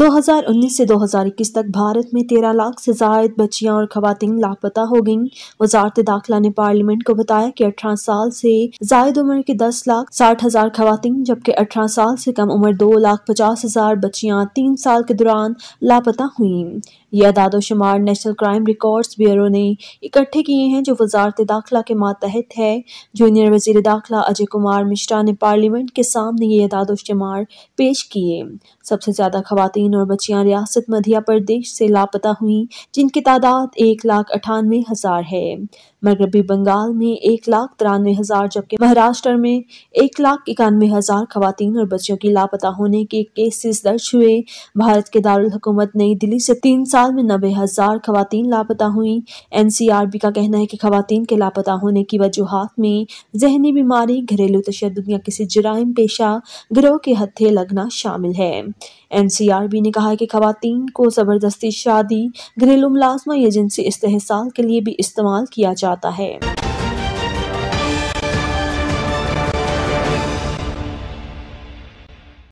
2019 से 2021 तक भारत में 13 लाख से जायद बच्चियां और खातन लापता हो गईं वजारत दाखिला ने पार्लियामेंट को बताया कि अठारह साल से जायद उम्र के 10 लाख साठ हजार खातन जबकि अठारह साल से कम उम्र दो लाख पचास हजार बच्चियां तीन साल के दौरान लापता हुई यह दादोशुमार नेशनल क्राइम रिकॉर्ड्स ब्यूरो ने इकट्ठे किए हैं जो वजारत दाखिला के मातहत है जूनियर वजीर दाखिला अजय कुमार मिश्रा ने पार्लियामेंट के सामने ये दादोशुमार पेश किए सबसे ज्यादा खातन खातन और बच्चियां रियासत मध्य प्रदेश से लापता हुई जिनकी तादाद एक लाख अठानवे हज़ार है मगरबी बंगाल में एक लाख तिरानवे हज़ार जबकि महाराष्ट्र में एक लाख इक्यानवे हज़ार खातन और बच्चों की लापता होने के केसेस दर्ज हुए भारत के दारकूमत नई दिल्ली से तीन साल में नब्बे हज़ार खातन लापता हुई एन का कहना है कि खातन के लापता होने की वजूहत में जहनी बीमारी घरेलू तशद या किसी जराइम पेशा गिरोह के हथे लगना शामिल है एन नकवी ने कहा कि खातन को ज़बरदस्ती शादी घरेलू मुलाजमा एजेंसी इस्तेसाल के लिए भी इस्तेमाल किया जाता है